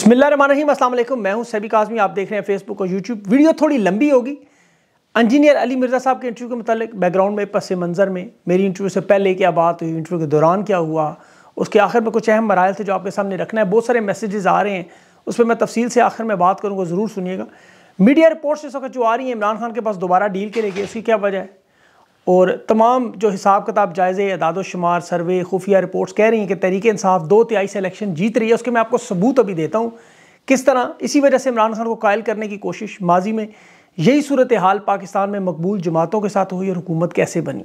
बिस्मिल्लाम असलम मैं हूं सभी काजमी आप देख रहे हैं फेसबुक और यूट्यूब वीडियो थोड़ी लंबी होगी इंजीनियर अली मिर्ज़ा साहब के इंटरव्यू के मतलब बैकग्राउंड में पस मंज़र में मेरी इंटरव्यू से पहले क्या बात हुई इंटरव्यू के दौरान क्या हुआ उसके आखिर में कुछ अहम मरल थे जो आपके सामने रखना है बहुत सारे मैसेजेस आ रहे हैं उस पर मैं तफसील से आखिर में बात करूँगा ज़रूर सुनिएगा मीडिया रिपोर्ट्स इस वक्त जो आ रही हैं इमरान खान के पास दोबारा डील के लिए उसकी क्या वजह है और तमाम जो हिसाब किताब जायज़े अदाद शुमार सर्वे खुफिया रिपोर्ट्स कह रही हैं कि तहरीक इंसाफ दो तिहाई से इलेक्शन जीत रही है उसके मैं आपको सबूत अभी देता हूँ किस तरह इसी वजह से इमरान खान को कायल करने की कोशिश माजी में यही सूरत हाल पाकिस्तान में मकबूल जमातों के साथ हुई और हुकूमत कैसे बनी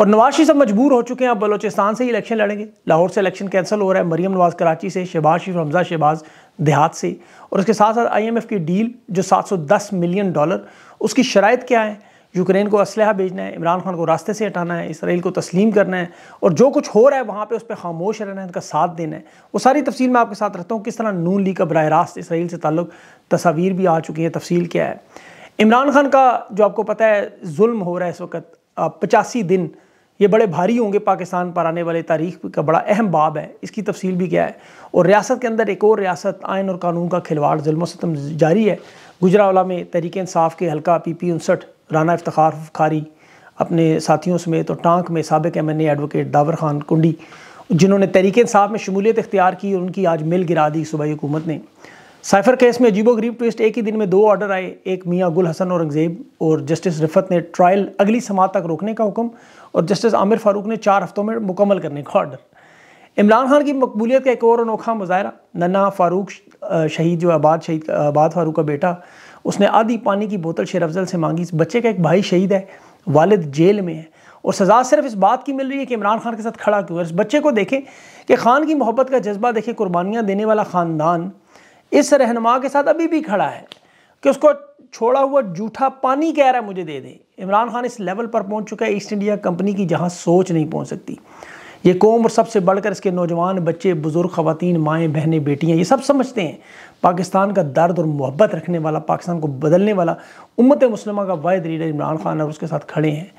और नवाज शरीफ मजबूर हो चुके हैं अब बलोचिस्तान से ही इलेक्शन लड़ेंगे लाहौर से इलेक्शन कैंसिल हो रहा है मरीम नवाज कराची से शहबाज शरीफ हमजा शहबाज देहात से और उसके साथ साथ आई एम एफ़ की डील जो सात सौ दस मिलियन डॉलर उसकी शराइ क्या है यूक्रेन को असलहा भेजना है इमरान खान को रास्ते से हटाना है इसराइल को तस्लीम करना है और जो कुछ हो रहा है वहाँ पर उस पर खामोश रहना है उनका साथ देना है वो सारी तफसील मैं आपके साथ रखता हूँ किस तरह नून लीग का बरह रास्त इसराइल से ताल्लुक तस्वीर भी आ चुकी है तफसील क्या है इमरान खान का जो आपको पता है जुल्म हो रहा है इस वक्त पचासी दिन ये बड़े भारी होंगे पाकिस्तान पर आने वाले तारीख का बड़ा अहम बाब है इसकी तफसील भी क्या है और रियासत के अंदर एक और रियासत आयन और कानून का खिलवाड़ जुल्म जारी है गुजरावाला में तहरीक इंसाफ के हल्का पी पी उनसठ राना इफ्तार खारी अपने साथियों समेत और टांक में सबक M N advocate Dawar Khan Kundi जिन्होंने तरीक साहब में शमूलियत इख्तियार की और उनकी आज मिल गिरा दी सूबाई हुकूमत ने साइफर केस में अजीबो गरीब ट्विस्ट एक ही दिन में दो ऑर्डर आए एक मियाँ गुल हसन औरंगजेब और जस्टिस रिफत ने ट्रायल अगली समात तक रोकने का हुक्म और जस्टिस आमिर फारूक ने चार हफ्तों में मुकम्मल करने का ऑर्डर इमरान खान की मकबूलियत का एक और अनोखा मुजाहरा नन्ना फारूक शहीद जो आबाद शहीद आबाद फारूक का बेटा उसने आधी पानी की बोतल शेर अफजल से मांगी इस बच्चे का एक भाई शहीद है वालिद जेल में है और सज़ा सिर्फ इस बात की मिल रही है कि इमरान खान के साथ खड़ा क्यों है इस बच्चे को देखें कि खान की मोहब्बत का जज्बा देखें कुर्बानियाँ देने वाला ख़ानदान इस रहनमा के साथ अभी भी खड़ा है कि उसको छोड़ा हुआ जूठा पानी कह रहा है मुझे दे दे इमरान खान इस लेवल पर पहुंच चुका है ईस्ट इंडिया कंपनी की जहां सोच नहीं पहुंच सकती ये कौम और सबसे बढ़कर इसके नौजवान बच्चे बुज़ुर्ग ख़वान माएँ बहनें बेटियाँ ये सब समझते हैं पाकिस्तान का दर्द और मोहब्बत रखने वाला पाकिस्तान को बदलने वाला उम्मत मुसलमा का वाद लीडर इमरान खान और उसके साथ खड़े हैं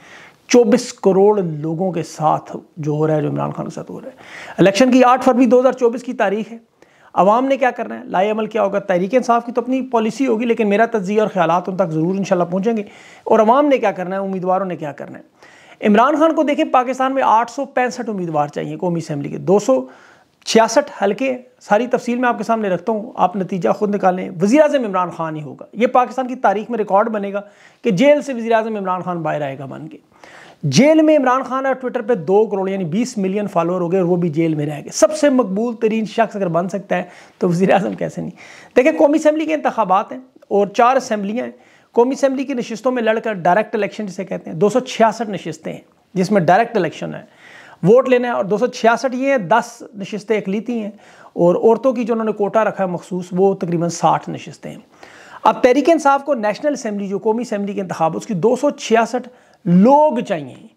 चौबीस करोड़ लोगों के साथ जो हो रहा है जो इमरान खान के साथ हो रहा है इलेक्शन की आठ फरवरी 2024 की तारीख है अवाम ने क्या करना है लाए अमल क्या होगा तहरीक इंसाफ की तो अपनी पॉलिसी होगी लेकिन मेरा तजिया और ख्याल उन तक ज़रूर इनशाला पहुँचेंगे और अवाम ने क्या करना है उम्मीदवारों ने क्या करना है इमरान खान को देखें पाकिस्तान में आठ उम्मीदवार चाहिए कौमी असम्बली के दो छियासठ हल्के सारी तफसील मैं आपके सामने रखता हूँ आप नतीजा खुद निकालें वजी अजम इमरान खान ही होगा ये पाकिस्तान की तारीख में रिकॉर्ड बनेगा कि जेल से वजी अजम इमरान खान बाहर आएगा बन के जेल में इमरान खान और ट्विटर पे दो करोड़ यानी बीस मिलियन फॉलोअर हो गए और वो भी जेल में रह गए सबसे मकबूल तरीन शख्स अगर बन सकता है तो वजी अजम कैसे नहीं देखें कौमी असम्बली के इंतबात हैं और चार असम्बलियाँ हैं कौमी असम्बली की नशस्तों में लड़कर डायरेक्ट इलेक्शन जिसे कहते हैं दो सौ छियासठ नशस्तें हैं जिसमें डायरेक्ट इलेक्शन है वोट लेना है और दो सौ छियासठ ये हैं दस नशस्तें अकलीती हैं और औरतों की जो उन्होंने कोटा रखा है मखसूस वो तकरीबन साठ नशस्तें हैं अब तहरीक इंसाफ को नेशनल असम्बली जो कौमी असम्बली के इंतब उसकी दो सौ छियासठ लोग चाहिए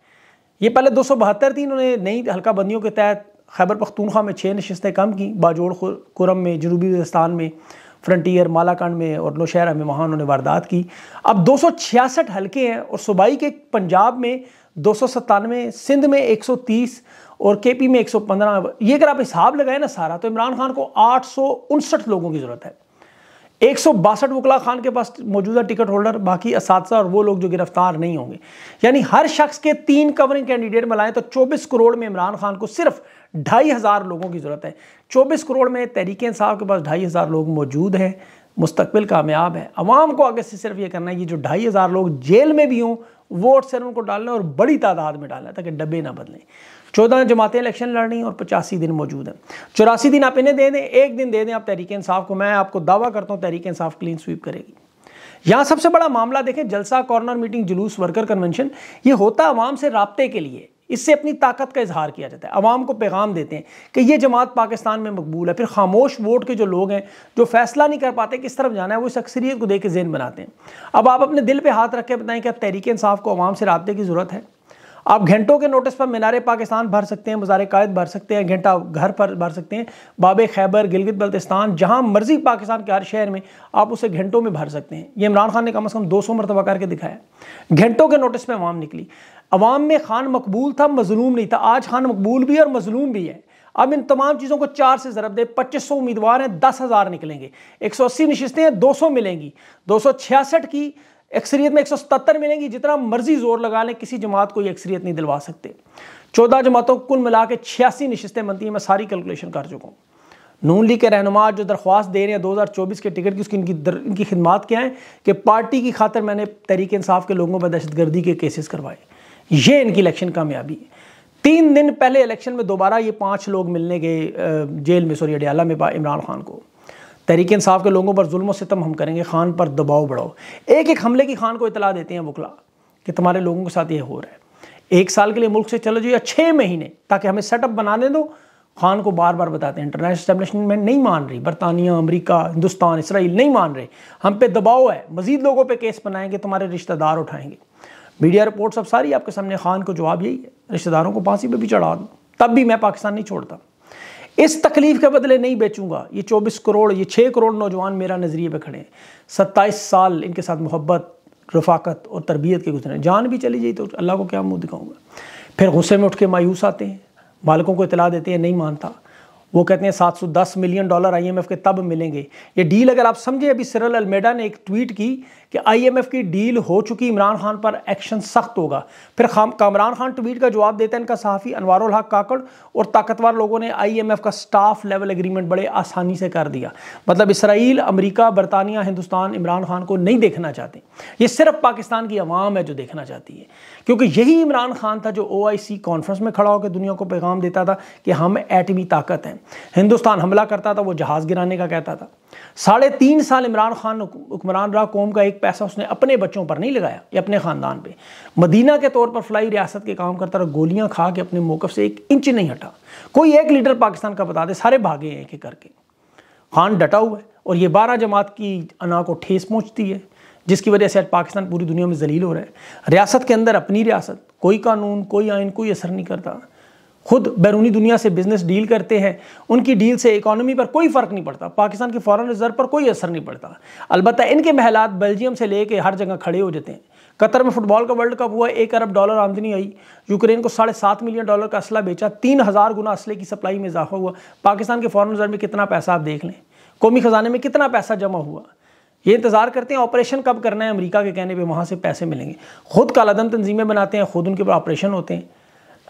ये पहले दो सौ बहत्तर थी इन्होंने नई हल्का बंदियों के तहत खैबर पख्तूनख्वा में छः नशस्तें कम की बाजोड़ खुरम में जनूबी वजस्तान में फ्रंटियर मालाकांड में और नौशहरा में वहाँ उन्होंने वारदात की अब दो हलके हैं और सूबाई के पंजाब में दो सिंध में तीस और केपी में 115 ये अगर आप हिसाब लगाएं ना सारा तो इमरान खान को आठ लोगों की ज़रूरत है एक सौ बासठ वकला खान के पास मौजूदा टिकट होल्डर बाकी इस और वो लोग जो गिरफ्तार नहीं होंगे यानी हर शख्स के तीन कवरिंग कैंडिडेट मिलाएं तो 24 करोड़ में इमरान खान को सिर्फ ढाई हज़ार लोगों की ज़रूरत है 24 करोड़ में तहरीक साहब के पास ढाई हज़ार लोग मौजूद हैं मुस्तबिल कामयाब है अवाम को आगे से सिर्फ ये करना है कि जो ढाई हज़ार लोग जेल में भी हों वोट सर उनको डालना और बड़ी तादाद में डालना ताकि डब्बे ना बदलें चौदह जमातें इलेक्शन लड़नी और पचासी दिन मौजूद हैं चौरासी दिन आप इन्हें दे दें एक दिन दे दें आप तहरीक इंसाफ को मैं आपको दावा करता हूँ तहरीक इंसाफ क्लीन स्वीप करेगी यहाँ सबसे बड़ा मामला देखें जलसा कॉर्नर मीटिंग जुलूस वर्कर कन्वेंशन ये होता आवाम से रबते के लिए इससे अपनी ताकत का इजहार किया जाता है आवाम को पैगाम देते हैं कि ये जमात पाकिस्तान में मकबूल है फिर खामोश वोट के जो लोग हैं जो फैसला नहीं कर पाते किस तरफ जाना है वो इस अक्सरीत को देख के जेन बनाते हैं अब आप अपने दिल पर हाथ रख के बताएं कि अब तहरीक इंसाफ को आवाम से रबते की ज़रूरत है आप घंटों के नोटिस पर मीनार पाकिस्तान भर सकते हैं मुजार कायद भर सकते हैं घंटा घर पर भर सकते हैं बाबे खैबर गिलगित बल्तिस्तान जहाँ मर्जी पाकिस्तान के हर शहर में आप उसे घंटों में भर सकते हैं ये इमरान खान ने कम अज़ कम दो सौ मरतबा करके दिखाया घंटों के नोटिस पर अवाम निकली अवाम में खान मकबूल था मजलूम नहीं था आज खान मकबूल भी और मजलूम भी है अब इन तमाम चीज़ों को चार से ज़रब दे पच्चीस सौ उम्मीदवार हैं दस हज़ार निकलेंगे एक सौ अस्सी नशस्तें हैं दो सौ मिलेंगी दो सौ छियासठ की अक्सरीत में 177 मिलेंगी जितना मर्जी जोर लगा लें किसी जमात को ये अक्सरियत नहीं दिलवा सकते चौदह जमातों को कुल मिला के छियासी नशस्तें बनती हैं मैं सारी कैलकुलेशन कर चुका हूँ नून लीग के रहनुमा जो दरख्वास्त दे रहे हैं 2024 के टिकट की उसकी इनकी दर, इनकी खिदमत क्या है कि पार्टी की खातर मैंने तहरीक इंसाफ के लोगों पर दहशत गर्दी के केसेस करवाए ये इनकी इलेक्शन कामयाबी है तीन दिन पहले इलेक्शन में दोबारा ये पाँच लोग मिलने गए जेल में सॉरी अडियाला में इमरान खान को तरीके इंसाफ के लोगों पर जुल्म सितम हम करेंगे खान पर दबाव बढ़ाओ एक एक हमले की खान को इतला देते हैं बुखला कि तुम्हारे लोगों के साथ ये हो रहा है एक साल के लिए मुल्क से चले जाओ या छः महीने ताकि हमें सेटअप बना दे दो खान को बार बार बताते हैं इंटरनेशनल स्टैब्लिशमेंट नहीं मान रही बरतानिया अमरीका हिंदुस्तान इसराइल नहीं मान रहे हम पे दबाव है मजीद लोगों पर केस बनाएंगे तुम्हारे रिश्तेदार उठाएंगे मीडिया रिपोर्ट्स अब सारी आपके सामने खान को जवाब यही है रिश्तेदारों को फांसी पर भी चढ़ा दूँ तब भी मैं पाकिस्तान नहीं छोड़ता इस तकलीफ के बदले नहीं बेचूंगा ये 24 करोड़ ये 6 करोड़ नौजवान मेरा नज़रिए पे खड़े हैं सत्ताईस साल इनके साथ मोहब्बत रफाकत और तरबियत के गुजरे जान भी चली जाए तो अल्लाह को क्या मुँह दिखाऊँगा फिर गुस्से में उठ के मायूस आते हैं मालिकों को इतला देते हैं नहीं मानता वो कहते हैं 710 मिलियन डॉलर आईएमएफ के तब मिलेंगे ये डील अगर आप समझे अभी सिरल अलमेडा ने एक ट्वीट की कि आईएमएफ की डील हो चुकी इमरान खान पर एक्शन सख्त होगा फिर खाम कामरान खान ट्वीट का जवाब देते हैं इनका सहाफ़ी अनवारुल हक काकड़ और ताकतवर लोगों ने आईएमएफ का स्टाफ लेवल एग्रीमेंट बड़े आसानी से कर दिया मतलब इसराइल अमरीका बरतानिया हिंदुस्तान इमरान खान को नहीं देखना चाहते ये सिर्फ पाकिस्तान की आवाम है जो देखना चाहती है क्योंकि यही इमरान खान था जो ओ कॉन्फ्रेंस में खड़ा होकर दुनिया को पैगाम देता था कि हम एटमी ताकत हैं हिंदुस्तान हमला करता था वो जहाज़ गिराने का कहता था साढ़े तीन साल इमरान खान हुक्मरान रहा कौम का एक पैसा उसने अपने बच्चों पर नहीं लगाया या अपने ख़ानदान पर मदीना के तौर पर फ्लाई रियासत के काम करता रहा गोलियाँ खा के अपने मौकफ़ से एक इंच नहीं हटा कोई एक लीडर पाकिस्तान का बता दे सारे भागे हैं एक एक करके खान डटा हुआ है और ये बारह जमात की अना को ठेस पहुँचती है जिसकी वजह से आज पाकिस्तान पूरी दुनिया में जलील हो रहा है रियासत के अंदर अपनी रियासत कोई कानून कोई आइन कोई असर नहीं करता खुद बैरूनी दुनिया से बिजनेस डील करते हैं उनकी डील से इकोनॉमी पर कोई फ़र्क नहीं पड़ता पाकिस्तान के फॉरेन रिजर्व पर कोई असर नहीं पड़ता अलबत्त इनके महलात बेल्जियम से ले हर जगह खड़े हो जाते हैं कतर में फुटबॉल का वर्ल्ड कप हुआ एक अरब डॉलर आमदनी आई यूक्रेन को साढ़े सात मिलियन डॉलर का असला बेचा तीन हज़ार गुना असले की सप्लाई में इजाफा हुआ पाकिस्तान के फॉरन रिजर्व में कितना पैसा आप देख लें कौमी ख़जाने में कितना पैसा जमा हुआ ये इंतज़ार करते हैं ऑपरेशन कब करना है अमेरिका के कहने पे वहाँ से पैसे मिलेंगे खुद कालादम तंजीमें बनाते हैं खुद उनके ऊपर ऑपरेशन होते हैं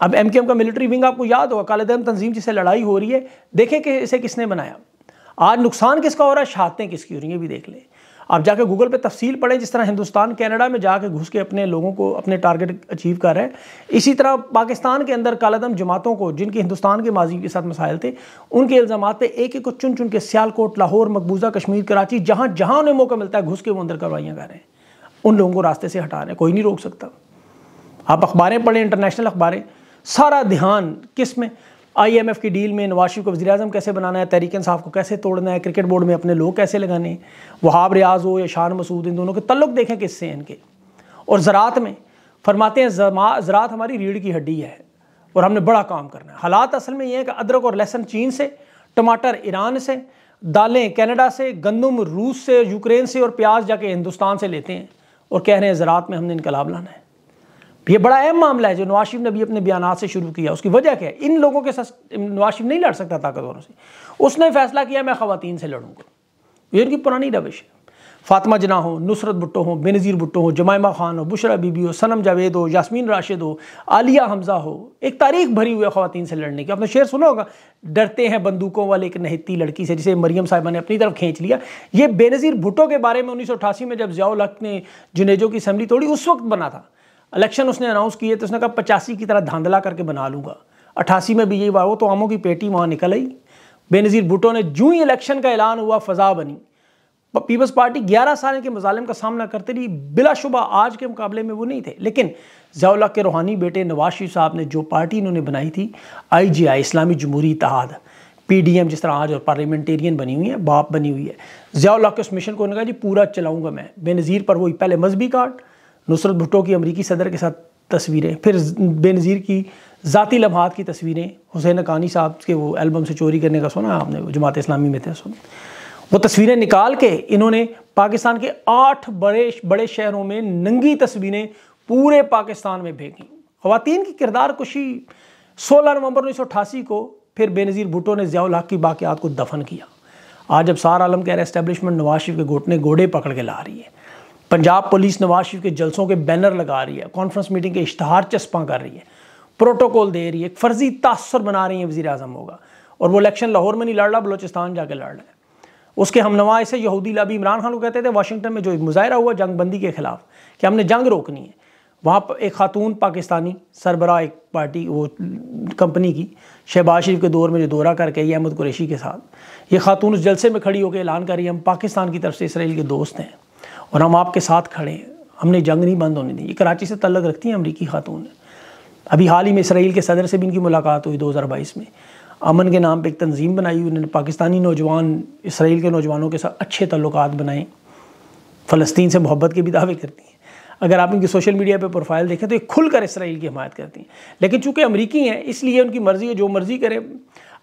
अब एम का मिलिट्री विंग आपको याद होगा कालादम तंजीम जिससे लड़ाई हो रही है देखें कि इसे किसने बनाया आज नुकसान किसका हो रहा है शहादतें किसकी हो रही हैं भी देख लें आप जाकर गूगल पे तफसील पढ़ें जिस तरह हिंदुस्तान कनाडा में जाके घुस के अपने लोगों को अपने टारगेट अचीव कर रहे हैं इसी तरह पाकिस्तान के अंदर कालादम जमातों को जिनके हिंदुस्तान के माजी के साथ मसाइल थे उनके इल्ज़ाम पे एक एक को चुन चुन के सियालकोट लाहौर मकबूजा कश्मीर कराची जहाँ जहाँ उन्हें मौका मिलता है घुस के वो अंदर कार्रवाइयाँ कर रहे हैं उन लोगों को रास्ते से हटा रहे हैं कोई नहीं रोक सकता आप अखबारें पढ़ें इंटरनेशनल अखबारें सारा ध्यान किस में आईएमएफ की डील में नवाज को वजी अजम कैसे बनाना है तहरीक साहब को कैसे तोड़ना है क्रिकेट बोर्ड में अपने लोग कैसे लगाने वहाब रियाज हो या शान मसूद इन दोनों के तल्लुक देखें किससे हैं इनके और ज़रात में फरमाते हैं ज़रात हमारी रीढ़ की हड्डी है और हमने बड़ा काम करना है हालात असल में ये है कि अदरक और लहसन चीन से टमाटर ईरान से दालें कैनेडा से गंदम रूस से यूक्रेन से और प्याज जाके हिंदुस्तान से लेते हैं और कह रहे हैं ज़रात में हमने इनकलाब लाना है ये बड़ा अहम मामला है जो नवाज शरीफ ने भी अपने बयान से शुरू किया उसकी वजह क्या है इन लोगों के साथ नवाज शरीफ नहीं लड़ सकता ताकतवरों से उसने फैसला किया मैं खातन से लड़ूंगा ये उनकी पुरानी रविश है फातिमा जना हो नुसरत भुट्टो हो बेनज़ीर भुट्टो हो जमायमा खान हो बुशरा बीबी हो सनम जावेद हो यासमीन राशिद हो आलिया हमजा हो एक तारीख भरी हुई है ख़वान से लड़ने की आपने शेर सुना होगा डरते हैं बंदूकों वाले एक नहती लड़की से जिसे मरियम साहिबा ने अपनी तरफ खींच लिया ये बेनज़ीर भुट्टो के बारे में उन्नीस में जब जयाल्क हक ने जुनेजो की असम्बली तोड़ी उस वक्त बना था इलेक्शन उसने अनाउंस किए तो उसने कहा पचासी की तरह धांधला करके बना लूँगा अट्ठासी में भी यही बात हो तो आमों की पेटी वहाँ निकल आई बेनज़ीर भुटो ने जूँ ही इलेक्शन का ऐलान हुआ फजा बनी पीपल्स पार्टी 11 साल के मुजालिम का सामना करते रही बिलाशुबा आज के मुकाबले में वो नहीं थे लेकिन जयाल्ला के रूहानी बेटे नवाज शरीफ साहब ने जो पार्टी इन्होंने बनाई थी आई जी आई इस्लामी जमहूरी इतिहाद पी डी एम जिस तरह आज और पार्लियामेंटेरियन बनी हुई है बाप बनी हुई है जयाल्ला के उस मिशन को उन्होंने कहा जी पूरा चलाऊंगा मैं बेनज़ीर पर वही पहले मजहबी कार्ड नुसरत भुट्टो की अमरीकी सदर के साथ तस्वीरें फिर बेनज़ीर की ज़ाती लम्हात की तस्वीरें हुसैन अकानी साहब के वो एल्बम से चोरी करने का सुना आपने जमात इस्लामी में थे सुन वो तस्वीरें निकाल के इन्होंने पाकिस्तान के आठ बड़े बड़े शहरों में नंगी तस्वीरें पूरे पाकिस्तान में भेजी खातन की किरदार कुशी सोलह नवंबर उन्नीस सौ अठासी को फिर बेनज़ीर भुटो ने जियाउल हक की बाक़ियात को दफन किया आज अब सार आलम कह रहे इस्टेबलिशमेंट नवाज शरीफ के घोटने घोड़े पकड़ के ला रही है पंजाब पुलिस नवाज शरीफ के जलसों के बैनर लगा रही है कॉन्फ्रेंस मीटिंग के इश्तहार चस्पा कर रही है प्रोटोकॉल दे रही है एक फर्जी तासर बना रही है वजी अजम होगा और वो इलेक्शन लाहौर में नहीं लड़ रहा बलोचिस्तान जाकर लड़ रहा है उसके हम नवा से यहूदी लाबी इमरान खान को कहते थे वाशिंगटन में जो मुजाहरा हुआ जंग बंदी के खिलाफ कि हमने जंग रोकनी है वहाँ पर एक खातून पाकिस्तानी सरबरा एक पार्टी वो कंपनी की शहबाज शरीफ के दौर में जो दौरा करके अहमद कुरेशी के साथ ये खातून उस जलसे में खड़ी होकर ऐलान कर रही है हम पाकिस्तान की तरफ से इसराइल के दोस्त हैं और हम आपके साथ खड़े हैं हमने जंग नहीं बंद होने दी ये कराची से तलग रखती हैं अमरीकी खातून अभी हाल ही में इसराइल के सदर से भी इनकी मुलाकात हुई 2022 में अमन के नाम पर एक तंजीम बनाई उन्होंने पाकिस्तानी नौजवान इसराइल के नौजवानों के साथ अच्छे तल्लक बनाए फ़लस्तीन से मोहब्बत के भी दावे करती हैं अगर आप इनकी सोशल मीडिया पे प्रोफाइल देखें तो ये खुलकर इसराइल की हमायत करती हैं लेकिन चूंकि अमरीकी हैं इसलिए उनकी मर्ज़ी है जो मर्ज़ी करें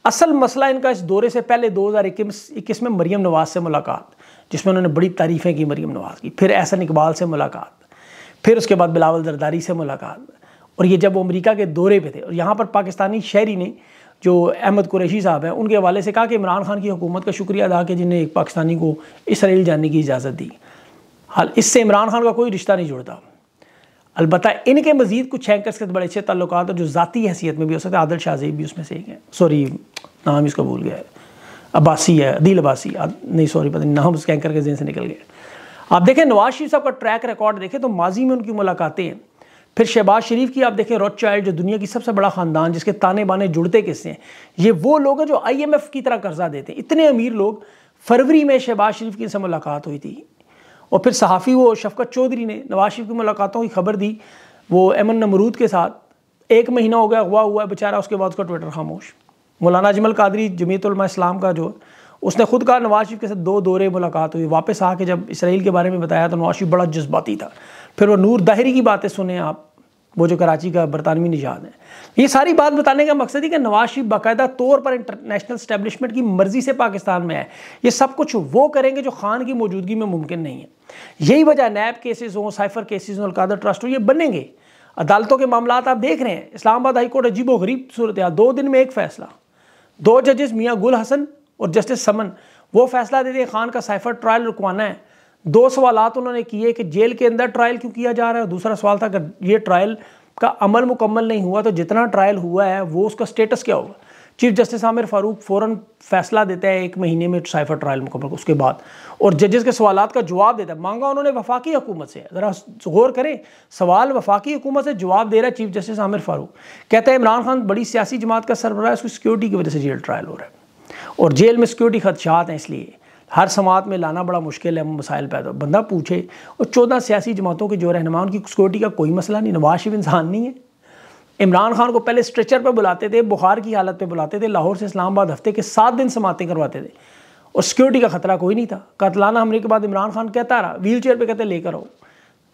असल मसला इनका इस दौरे से पहले दो हज़ार इक्कीस में मरीम नवाज से मुलाकात जिसमें उन्होंने बड़ी तारीफ़ें की मरीम नवाज़ की फिर एहसन इकबाल से मुलाकात फिर उसके बाद बिलावल जरदारी से मुलाकात और ये जब वो अमरीका के दौरे पर थे और यहाँ पर पाकिस्तानी शहरी ने जो अहमद कुरैशी साहब हैं उनके हवाले से कहा कि इमरान खान की हुकूमत का शुक्रिया अदा कि जिन्हें एक पाकिस्तानी को इसराइल जाने की इजाज़त दी हाल इससे इमरान खान का कोई रिश्ता नहीं जुड़ता अलबत् इनके मजीद कुछ हैंकर्स के बड़े अच्छे तल्लक और जो ज़ाती हैसियत में भी हो सकते हैं आदल शाहजेब भी उसमें से एक हैं सॉरी नाम इसका भूल गया है अब्बासी है अदिल अब्बासी नहीं सॉरी पता नहीं नाम स्कैंकर के जेन से निकल गए आप देखें नवाज शरीफ साहब का ट्रैक रिकॉर्ड देखें तो माजी में उनकी मुलाकातें हैं फिर शहबाज शरीफ की आप देखें रॉच चाइल्ड जो दुनिया की सबसे बड़ा ख़ानदान जिसके ताने बाने जुड़ते किससे हैं ये वो लोग हैं जो आईएमएफ की तरह कर्जा देते हैं इतने अमीर लोग फरवरी में शहबाज शरीफ की इनसे मुलाकात हुई थी और फिर सहाफ़ी वो शफकत चौधरी ने नवाज शरीफ की मुलाकातों की खबर दी वो एमन नमरूद के साथ एक महीना हो गया हुआ हुआ है बेचारा उसके बाद उसका ट्विटर खामोश मौलाना अजमल कादरी जमीतलमा इस्लाम का जो उसने खुद कहा नवाज शरीफ के साथ दो दौरे मुलाकात हुई वापस आके जब इसराइल के बारे में बताया तो नवाज शरीफ बड़ा जज्बाती था फिर वो नूर दाहरी की बातें सुने आप वो जो कराची का बरतानवी निजात है ये सारी बात बताने का मकसद है कि नवाज शरीफ बाकायदा तौर पर इंटरनेशनल स्टैब्लिशमेंट की मर्ज़ी से पाकिस्तान में है ये सब कुछ वो करेंगे जो खान की मौजूदगी में मुमकिन नहीं है यही वजह नैब केसेज हों साइफर केसेज हों अलकादर ट्रस्ट हों ये बनेंगे अदालतों के मामला आप देख रहे हैं इस्लामाबाद हाईकोर्ट अजीब व गरीब सूरत दो दिन में एक फैसला दो जजेस मियाँ गुल हसन और जस्टिस समन वो फैसला दे दिए खान का साइफर ट्रायल रुकवाना है दो सवाल उन्होंने किए कि जेल के अंदर ट्रायल क्यों किया जा रहा है दूसरा सवाल था अगर ये ट्रायल का अमल मुकम्मल नहीं हुआ तो जितना ट्रायल हुआ है वो उसका स्टेटस क्या होगा चीफ जस्टिस आमिर फारूक फ़ौरन फैसला देता है एक महीने में साइफर ट्रायल मुकम्मल उसके बाद और जजेस के सवाल का जवाब देता है मांगा उन्होंने वफाकी हुकूमत से ज़रा गौर करें सवाल वफाकी हुकूमत से जवाब दे रहा है चीफ जस्टिस आमिर फारूक कहता है इमरान खान बड़ी सियासी जमात का सरबरा है उसकी सिक्योरिटी की वजह से जेल ट्रायल हो रहा है और जेल में सिक्योरिटी खदशात हैं इसलिए हर समात में लाना बड़ा मुश्किल है मसाइल पैदा बंदा पूछे और चौदह सियासी जमातों के जो रहनमा उनकी सिक्योरिटी का कोई मसला नहीं नवाज इंसान नहीं है इमरान खान को पहले स्ट्रेचर पर बुलाते थे बुखार की हालत पर बुलाते थे लाहौर से इस्लामाबाद हफ्ते के सात दिन समाते करवाते थे और सिक्योरिटी का खतरा कोई नहीं था कतलाना हमले के बाद इमरान खान कहता रहा व्हील चेयर पर कहते लेकर आओ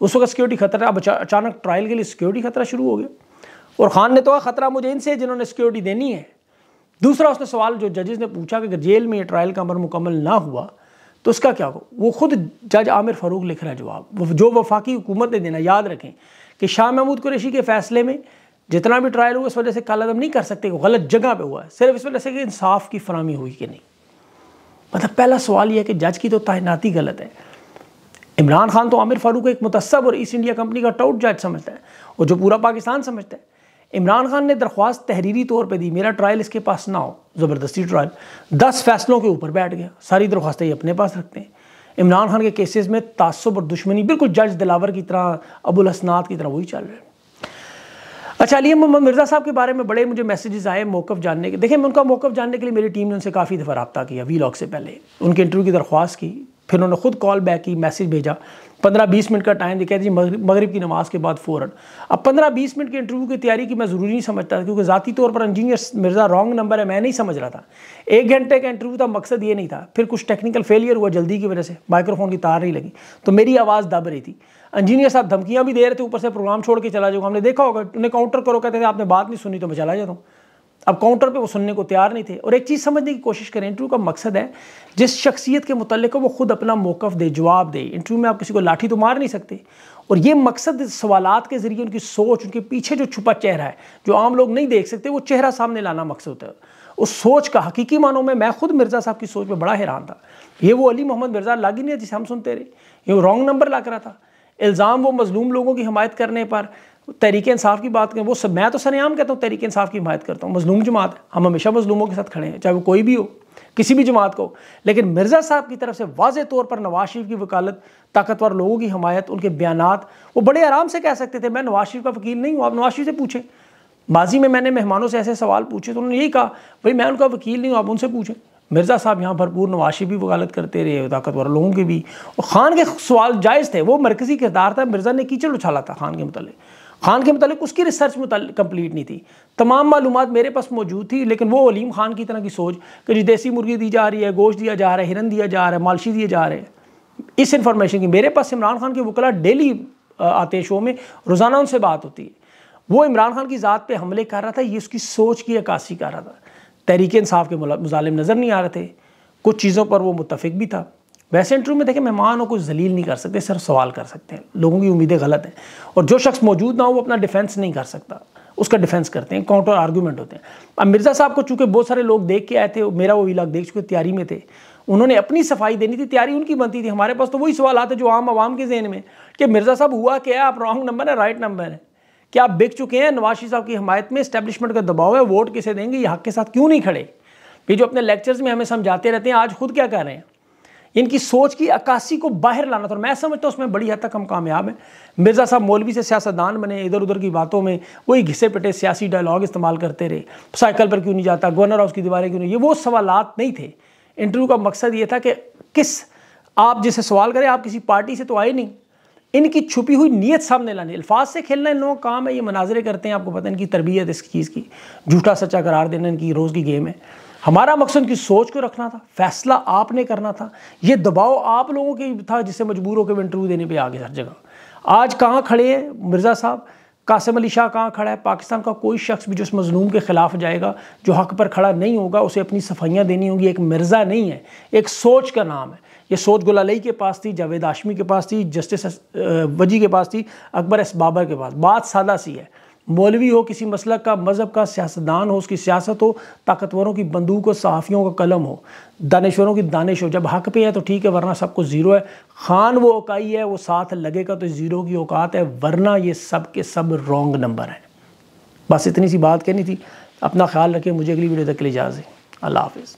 उस वक्त सिक्योरिटी खतरा अब अचानक ट्रायल के लिए सिक्योरिटी खतरा शुरू हो गया और खान ने तो कहा खतरा मुझे इनसे जिन्होंने सिक्योरिटी देनी है दूसरा उसने सवाल जो जजेस ने पूछा कि अगर जेल में ट्रायल का अमर मुकम्मल ना हुआ तो उसका क्या हो वो खुद जज आमिर फ़ारूक लिख रहा है जवाब जो वफाकी हुकूमत ने देना याद रखें कि शाह महमूद कुरेशी के फैसले में जितना भी ट्रायल हुआ इस वजह से काला दम नहीं कर सकते गलत जगह पे हुआ है सिर्फ इस वजह से कि इंसाफ की फरहमी हुई कि नहीं मतलब पहला सवाल यह है कि जज की तो तैनाती गलत है इमरान खान तो आमिर फारूक को एक मुतसब और ईस्ट इंडिया कंपनी का टाउट जज समझता है और जो पूरा पाकिस्तान समझता है इमरान खान ने दरख्वास्त तहरीरी तौर पर दी मेरा ट्रायल इसके पास ना हो ज़बरदस्ती ट्रायल दस फैसलों के ऊपर बैठ गया सारी दरख्वास्तें ये अपने पास रखते हैं इमरान खान के केसेस में तासब और दुश्मनी बिल्कुल जज दिलावर की तरह अबुल हसनात की तरह वही चल रहा है अच्छा अली मोहम्मद मिर्ज़ा साहब के बारे में बड़े मुझे मैसेजेस आए मौक़ जानने के देखिए मैं उनका मौक़ जानने के लिए मेरी टीम ने उनसे काफ़ी दफ़ा रबा किया वी से पहले उनके इंटरव्यू की दरख्वास्त की फिर उन्होंने खुद कॉल बैक की मैसेज भेजा पंद्रह बीस मिनट का टाइम दिखाया जी मगरब की नमाज के बाद फ़ौरन अब पंद्रह बीस मिनट के इंटरव्यू की तैयारी की मैं ज़रूरी नहीं समझता था क्योंकि ज़ाती तौर पर इंजीनियर मिर्ज़ा रॉन्ग नंबर है मैं नहीं समझ रहा था एक घंटे का इंटरव्यू था मकसद ये नहीं था फिर कुछ टेक्निकल फेलियर हुआ जल्दी की वजह से माइक्रोफोन की तार नहीं लगी तो मेरी आवाज़ दब रही थी इंजीनियर साहब धमकियाँ भी दे रहे थे ऊपर से प्रोग्राम छोड़ के चला जाऊँगा हमने देखा होगा उन्हें काउंटर करो कहते थे आपने बात नहीं सुनी तो मैं चला जाता हूँ अब काउंटर पे वो सुनने को तैयार नहीं थे और एक चीज़ समझने की कोशिश करें इंटरव्यू का मकसद है जिस शख्सियत के मुतलक वो खुद अपना मौक़ दे जवाब दे इंटरव्यू में आप किसी को लाठी तो मार नहीं सकते और ये मकसद सवाल के ज़रिए उनकी सोच उनके पीछे जो छुपा चेहरा है जो आम लोग नहीं देख सकते वो चेहरा सामने लाना मकसद है उस सोच का हकीकी मानों में मैं खुद मिर्ज़ा साहब की सोच में बड़ा हैरान था ये वो अली मोहम्मद मिर्ज़ा लागिन है जिसे हम सुनते रहे ये वो रॉन्ग नंबर ला रहा था इल्ज़ाम वो मजलूम लोगों की हमायत करने पर तरीके इंसाफ की बात करें वो सब मैं तो सरेआम कहता हूँ तरीके इंसाफ की हिमायत करता हूँ मजलूम जमात हम हमेशा मजलूमों के साथ खड़े हैं चाहे वो कोई भी हो किसी भी जमात को लेकिन मिर्ज़ा साहब की तरफ से वाज तौर पर नवाज शरीफ की वकालत ताकतवर लोगों की हमायत उनके बयान वो बड़े आराम से कह सकते थे मैं नवाज शरीफ का वकील नहीं हूँ आप नवाज शरीफ से पूछें माजी में मैंने मेहमानों से ऐसे सवाल पूछे तो उन्होंने यही कहा भाई मैं उनका वकील नहीं हूँ आप उनसे पूछें मिर्ज़ा साहब यहाँ भरपूर नवाशी भी वकालत करते रहे ताकतवर लोगों के भी और ख़ान के सवाल जायज़ थे वो मरकज़ी किरदार था मिर्ज़ा ने कीचड़ उछाला था खान के मतलब खान के मतलब उसकी रिसर्च कंप्लीट नहीं थी तमाम मालूम मेरे पास मौजूद थी लेकिन वो वलीम खान की तरह की सोच कि जी देसी मुर्गी दी जा रही है गोश्त दिया जा रहा है हिरन दिया जा रहा है मालशी दिए जा रहे हैं इस इन्फॉर्मेशन की मेरे पास इमरान खान के वकला डेली आते हैं शो में रोज़ाना उनसे बात होती है वो इमरान खान की ज़ात पे हमले कर रहा था ये उसकी सोच की अक्सी कर रहा था तहरीक इसाफ़ के मुजालिम नज़र नहीं आ रहे थे कुछ चीज़ों पर वो मुतफिक भी था वैसे इंटरव्यू में देखें मेहमान हो कुछ जलील नहीं कर सकते सिर्फ सवाल कर सकते हैं लोगों की उम्मीदें गलत हैं और जो शख्स मौजूद ना हो वो अपना डिफेंस नहीं कर सकता उसका डिफेंस करते हैं काउंटर आर्गूमेंट होते हैं अब मिर्ज़ा साहब को चूंकि बहुत सारे लोग देख के आए थे मेरा वो इलाक देख चुके तैयारी में थे उन्होंने अपनी सफाई देनी थी तैयारी उनकी बनती थी हमारे पास तो वही सवाल आते जो आम आवाम के जहन में कि मिर्ज़ा साहब हुआ क्या आप रॉन्ग नंबर है राइट नंबर है क्या आप बिक चुके हैं नवाशी साहब की हमायत में इस्टेब्लिशमेंट का दबाव है वोट किसे देंगे ये हक के साथ क्यों नहीं खड़े ये जो अपने लेक्चर्स में हमें समझाते रहते हैं आज खुद क्या कर रहे हैं इनकी सोच की अक्सी को बाहर लाना था और मैं समझता हूँ उसमें बड़ी हद तक हम कामयाब हैं मिर्ज़ा साहब मौलवी से सियासतदान बने इधर उधर की बातों में वही घिसे पिटे सियासी डायलॉग इस्तेमाल करते रहे साइकिल पर क्यों नहीं जाता गवर्नर हाउस की दीवारें क्यों नहीं ये वो सवालत नहीं थे इंटरव्यू का मकसद ये था कि किस आप जिसे सवाल करें आप किसी पार्टी से तो आए नहीं इनकी छुपी हुई नीयत सामने लानी अल्फाज से खेलना इन लोगों का काम है ये मनाजरे करते हैं आपको पता है इनकी तरबियत इस चीज़ की झूठा सच्चा करार देना इनकी रोज़ की गेम है हमारा मकसद की सोच को रखना था फैसला आपने करना था ये दबाव आप लोगों के था जिससे मजबूर होकर इंटरव्यू देने पे आ गए हर जगह आज कहाँ खड़े हैं मिर्ज़ा साहब कासिम अली शाह कहाँ खड़ा है पाकिस्तान का कोई शख्स भी जो इस मजलूम के ख़िलाफ़ जाएगा जो हक पर खड़ा नहीं होगा उसे अपनी सफाइयाँ देनी होंगी एक मिर्ज़ा नहीं है एक सोच का नाम है ये सोच गुलालई के पास थी जावेद आशमी के पास थी जस्टिस वजी के पास थी अकबर एस बाबर के पास बात सादा सी है मौलवी हो किसी मसलक का मज़हब का सियासतदान हो उसकी सियासत हो ताकतवरों की बंदूक हो सहाफ़ियों का कलम हो दानश्वरों की दानिश हो जब हक पे है तो ठीक है वरना सब कुछ ज़ीरो है खान वो ओकाई है वो साथ लगेगा तो ज़ीरो की औकात है वरना ये सब के सब रॉन्ग नंबर हैं बस इतनी सी बात कहनी थी अपना ख्याल रखें मुझे अगली वीडियो तक के लिए इजाज़ है अल्लाह हाफिज़